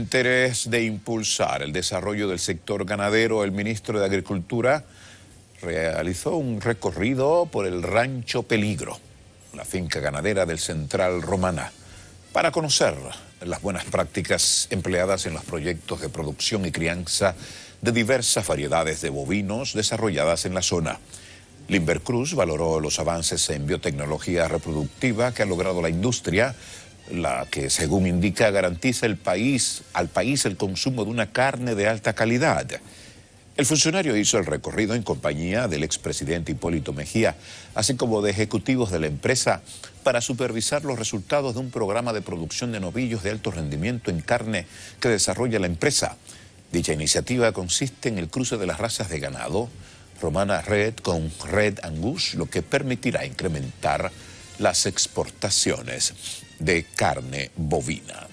interés de impulsar el desarrollo del sector ganadero, el ministro de Agricultura realizó un recorrido por el Rancho Peligro, la finca ganadera del Central Romana, para conocer las buenas prácticas empleadas en los proyectos de producción y crianza de diversas variedades de bovinos desarrolladas en la zona. Limber Cruz valoró los avances en biotecnología reproductiva que ha logrado la industria la que según indica garantiza el país, al país el consumo de una carne de alta calidad. El funcionario hizo el recorrido en compañía del expresidente Hipólito Mejía, así como de ejecutivos de la empresa, para supervisar los resultados de un programa de producción de novillos de alto rendimiento en carne que desarrolla la empresa. Dicha iniciativa consiste en el cruce de las razas de ganado, Romana Red con Red Angus, lo que permitirá incrementar las exportaciones de carne bovina.